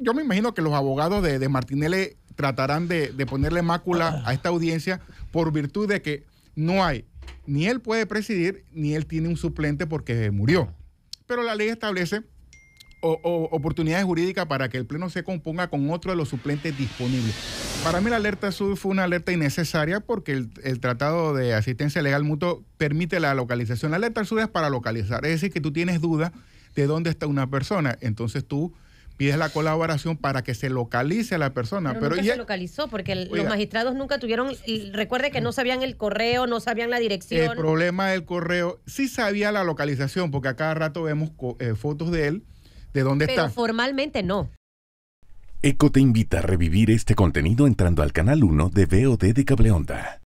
yo me imagino que los abogados de, de Martinelli tratarán de, ponerle mácula a esta audiencia por virtud de que no hay, ni él puede presidir, ni él tiene un suplente porque murió. Pero la ley establece o, o, oportunidades jurídicas para que el Pleno se componga con otro de los suplentes disponibles. Para mí la alerta sur fue una alerta innecesaria porque el, Tratado de Asistencia Legal Mutuo permite la localización. La alerta sur es para localizar, es decir, que tú tienes duda de dónde está una persona. Entonces tú pides la colaboración para que se localice a la persona. Pero, se localizó porque los magistrados nunca tuvieron, y recuerde que no sabían el correo, no sabían la dirección. El problema del correo, sí sabía la localización, porque a cada rato vemos eh, fotos de él, de dónde está. Pero formalmente no. ECO te invita a revivir este contenido entrando al canal 1 de VOD de Cableonda.